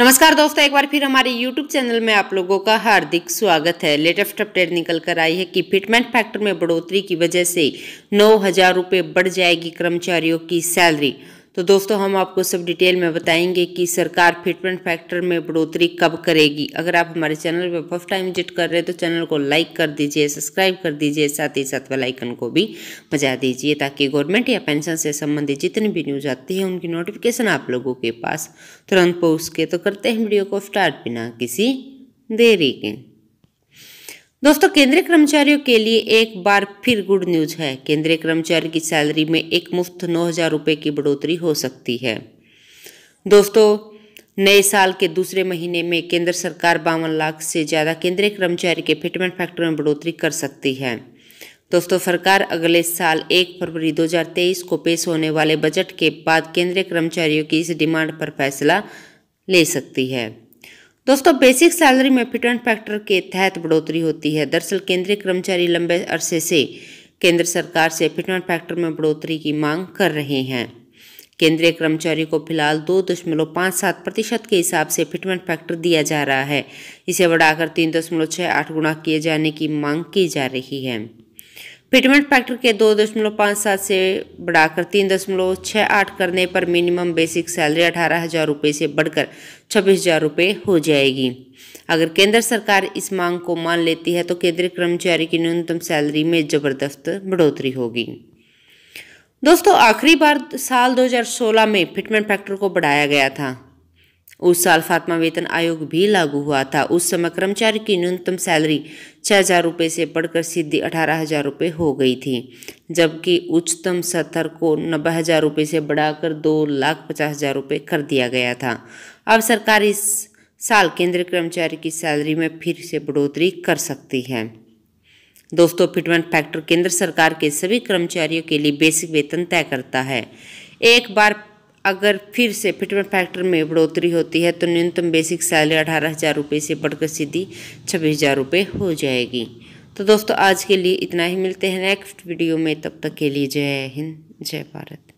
नमस्कार दोस्तों एक बार फिर हमारे YouTube चैनल में आप लोगों का हार्दिक स्वागत है लेटेस्ट अपडेट निकल कर आई है कि फिटमेंट फैक्टर में बढ़ोतरी की वजह से नौ हज़ार रुपये बढ़ जाएगी कर्मचारियों की सैलरी तो दोस्तों हम आपको सब डिटेल में बताएंगे कि सरकार फिटमेंट फैक्टर में बढ़ोतरी कब करेगी अगर आप हमारे चैनल पर फर्स्ट टाइम विजिट कर रहे हैं तो चैनल को लाइक कर दीजिए सब्सक्राइब कर दीजिए साथ ही साथ वेलाइकन को भी बजा दीजिए ताकि गवर्नमेंट या पेंशन से संबंधित जितनी भी न्यूज आती है उनकी नोटिफिकेशन आप लोगों के पास तुरंत पहुँच के तो करते हैं वीडियो को स्टार्ट बिना किसी देरी के दोस्तों केंद्रीय कर्मचारियों के लिए एक बार फिर गुड न्यूज है केंद्रीय कर्मचारी की सैलरी में एक मुफ्त नौ हजार रुपये की बढ़ोतरी हो सकती है दोस्तों नए साल के दूसरे महीने में केंद्र सरकार बावन लाख से ज़्यादा केंद्रीय कर्मचारी के फिटमेंट फैक्टर में बढ़ोतरी कर सकती है दोस्तों सरकार अगले साल एक फरवरी 2023 को पेश होने वाले बजट के बाद केंद्रीय कर्मचारियों की इस डिमांड पर फैसला ले सकती है दोस्तों बेसिक सैलरी में फिट फैक्टर के तहत बढ़ोतरी होती है दरअसल केंद्रीय कर्मचारी लंबे अरसे से केंद्र सरकार से फिट फैक्टर में बढ़ोतरी की मांग कर रहे हैं केंद्रीय कर्मचारियों को फिलहाल दो दशमलव पाँच सात प्रतिशत के हिसाब से फिटमेंट फैक्टर दिया जा रहा है इसे बढ़ाकर तीन दशमलव छः आठ गुना किए जाने की मांग की जा रही है फिटमेंट फैक्टर के दो दशमलव पाँच सात से बढ़ाकर तीन दशमलव छः आठ करने पर मिनिमम बेसिक सैलरी अठारह हज़ार रुपये से बढ़कर छब्बीस हज़ार रुपये हो जाएगी अगर केंद्र सरकार इस मांग को मान लेती है तो केंद्रीय कर्मचारी की न्यूनतम सैलरी में ज़बरदस्त बढ़ोतरी होगी दोस्तों आखिरी बार साल 2016 में फिटमेंट फैक्टर को बढ़ाया गया था उस साल फातमा वेतन आयोग भी लागू हुआ था उस समय कर्मचारी की न्यूनतम सैलरी छः हजार रुपये से बढ़कर सीधी अठारह हजार रुपये हो गई थी जबकि उच्चतम सत्तर को नब्बे हजार रुपये से बढ़ाकर दो लाख पचास हजार रुपये कर दिया गया था अब सरकार इस साल केंद्रीय कर्मचारी की सैलरी में फिर से बढ़ोतरी कर सकती है दोस्तों फिटमेंट फैक्टर केंद्र सरकार के सभी कर्मचारियों के लिए बेसिक वेतन तय करता है एक बार अगर फिर से फिटमेंट फैक्टर में बढ़ोतरी होती है तो न्यूनतम बेसिक सैलरी अठारह हज़ार रुपये से बढ़कर सीधी छब्बीस हज़ार रुपये हो जाएगी तो दोस्तों आज के लिए इतना ही मिलते हैं नेक्स्ट वीडियो में तब तक के लिए जय हिंद जय भारत